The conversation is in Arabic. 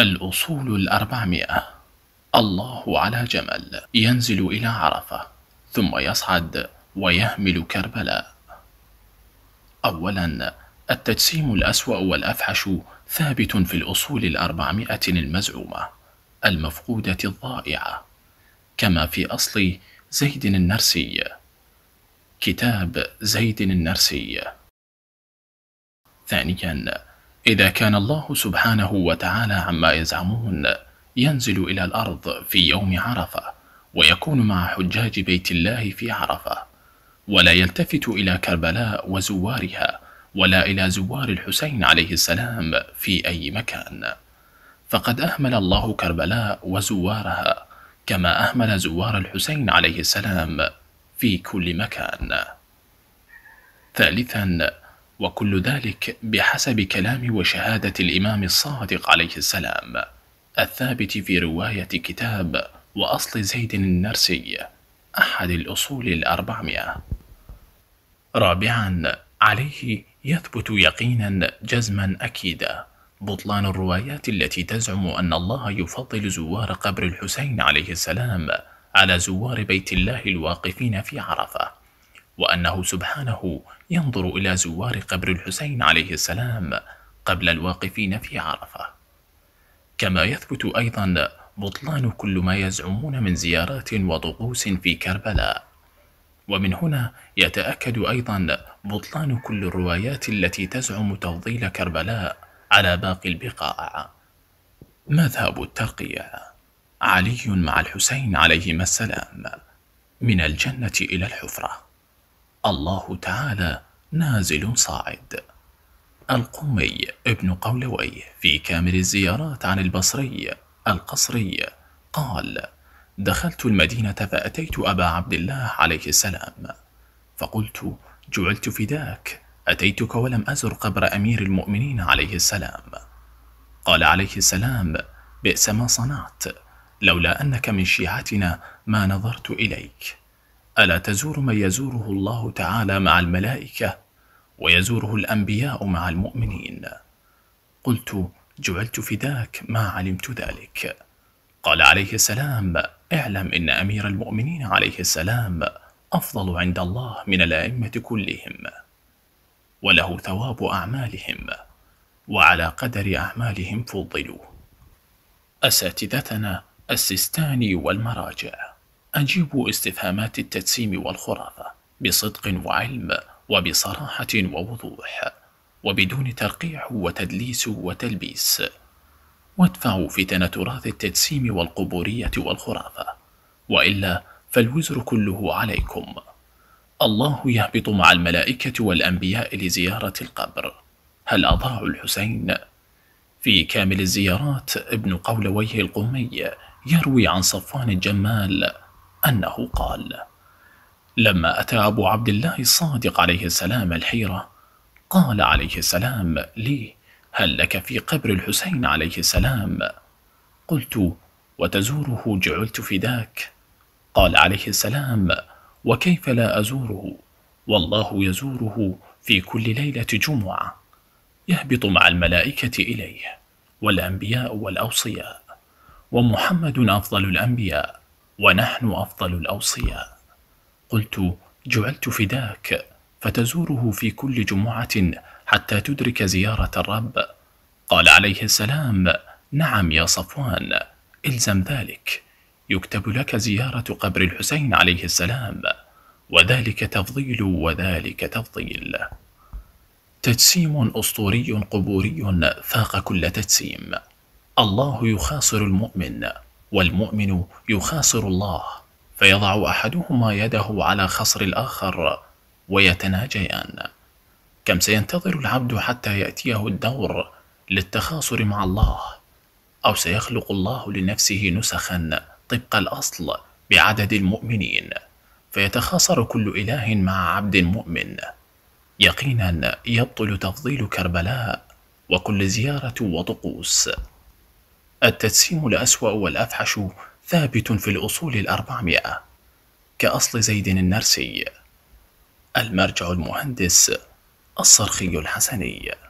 الأصول الأربعمائة الله على جمل ينزل إلى عرفة ثم يصعد ويهمل كربلاء أولا التجسيم الأسوأ والأفحش ثابت في الأصول الأربعمائة المزعومة المفقودة الضائعة كما في أصل زيد النرسي كتاب زيد النرسي ثانيا إذا كان الله سبحانه وتعالى عما يزعمون ينزل إلى الأرض في يوم عرفة ويكون مع حجاج بيت الله في عرفة ولا يلتفت إلى كربلاء وزوارها ولا إلى زوار الحسين عليه السلام في أي مكان فقد أهمل الله كربلاء وزوارها كما أهمل زوار الحسين عليه السلام في كل مكان ثالثا وكل ذلك بحسب كلام وشهادة الإمام الصادق عليه السلام الثابت في رواية كتاب وأصل زيد النرسي أحد الأصول الأربعمائة رابعا عليه يثبت يقينا جزما أكيدا بطلان الروايات التي تزعم أن الله يفضل زوار قبر الحسين عليه السلام على زوار بيت الله الواقفين في عرفه وأنه سبحانه ينظر إلى زوار قبر الحسين عليه السلام قبل الواقفين في عرفة كما يثبت أيضا بطلان كل ما يزعمون من زيارات وطقوس في كربلاء ومن هنا يتأكد أيضا بطلان كل الروايات التي تزعم تفضيل كربلاء على باقي البقاع مذهب الترقيع علي مع الحسين عليهما السلام من الجنة إلى الحفرة الله تعالى نازل صاعد القمي ابن قولويه في كامل الزيارات عن البصري القصري قال دخلت المدينة فأتيت أبا عبد الله عليه السلام فقلت جعلت فداك أتيتك ولم أزر قبر أمير المؤمنين عليه السلام قال عليه السلام بئس ما صنعت لولا أنك من شيعتنا ما نظرت إليك الا تزور من يزوره الله تعالى مع الملائكه ويزوره الانبياء مع المؤمنين قلت جعلت فداك ما علمت ذلك قال عليه السلام اعلم ان امير المؤمنين عليه السلام افضل عند الله من الائمه كلهم وله ثواب اعمالهم وعلى قدر اعمالهم فضلوا اساتذتنا السيستاني والمراجع أجيب استفهامات التجسيم والخرافة بصدق وعلم وبصراحة ووضوح وبدون ترقيع وتدليس وتلبيس وادفعوا فتن تراث التجسيم والقبورية والخرافة وإلا فالوزر كله عليكم الله يهبط مع الملائكة والأنبياء لزيارة القبر هل أضاعوا الحسين؟ في كامل الزيارات ابن قولويه القمي يروي عن صفوان الجمال أنه قال لما أتى أبو عبد الله الصادق عليه السلام الحيرة قال عليه السلام لي هل لك في قبر الحسين عليه السلام؟ قلت وتزوره جعلت فداك قال عليه السلام وكيف لا أزوره والله يزوره في كل ليلة جمعة يهبط مع الملائكة إليه والأنبياء والأوصياء ومحمد أفضل الأنبياء ونحن أفضل الأوصياء قلت جعلت فداك فتزوره في كل جمعة حتى تدرك زيارة الرب قال عليه السلام نعم يا صفوان الزم ذلك يكتب لك زيارة قبر الحسين عليه السلام وذلك تفضيل وذلك تفضيل تجسيم أسطوري قبوري فاق كل تجسيم الله يخاصر المؤمن والمؤمن يخاصر الله فيضع احدهما يده على خصر الاخر ويتناجيان كم سينتظر العبد حتى ياتيه الدور للتخاصر مع الله او سيخلق الله لنفسه نسخا طبق الاصل بعدد المؤمنين فيتخاصر كل اله مع عبد مؤمن يقينا يبطل تفضيل كربلاء وكل زياره وطقوس التجسيم الأسوأ والأفحش ثابت في الأصول الأربعمائة كأصل زيد النرسي المرجع المهندس الصرخي الحسني